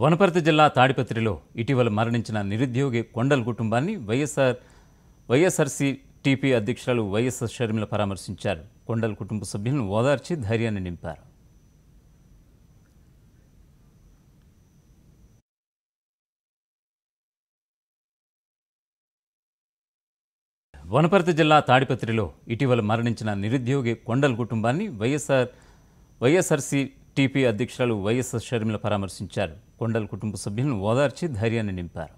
వనపర్తి జిల్లా తాడిపత్రిలో ఇటీవల మరణించిన నిరుద్యోగి కొండల్ కుటుంబాన్ని వైఎస్ఆర్ వైఎస్ఆర్సీ టీపీ అధ్యక్షురాలు వైఎస్ షర్మిల పరామర్శించారు కొండల్ కుటుంబ సభ్యులను ఓదార్చి ధైర్యాన్ని నింపారు వనపర్తి జిల్లా తాడిపత్రిలో ఇటీవల మరణించిన నిరుద్యోగి కొండల్ కుటుంబాన్ని వైఎస్ఆర్ వైఎస్ఆర్సీ టీపీ అధ్యక్షురాలు వైఎస్ఆర్ షర్మిల పరామర్శించారు కొండల కుటుంబ సభ్యులను ఓదార్చి ధైర్యాన్ని నింపారు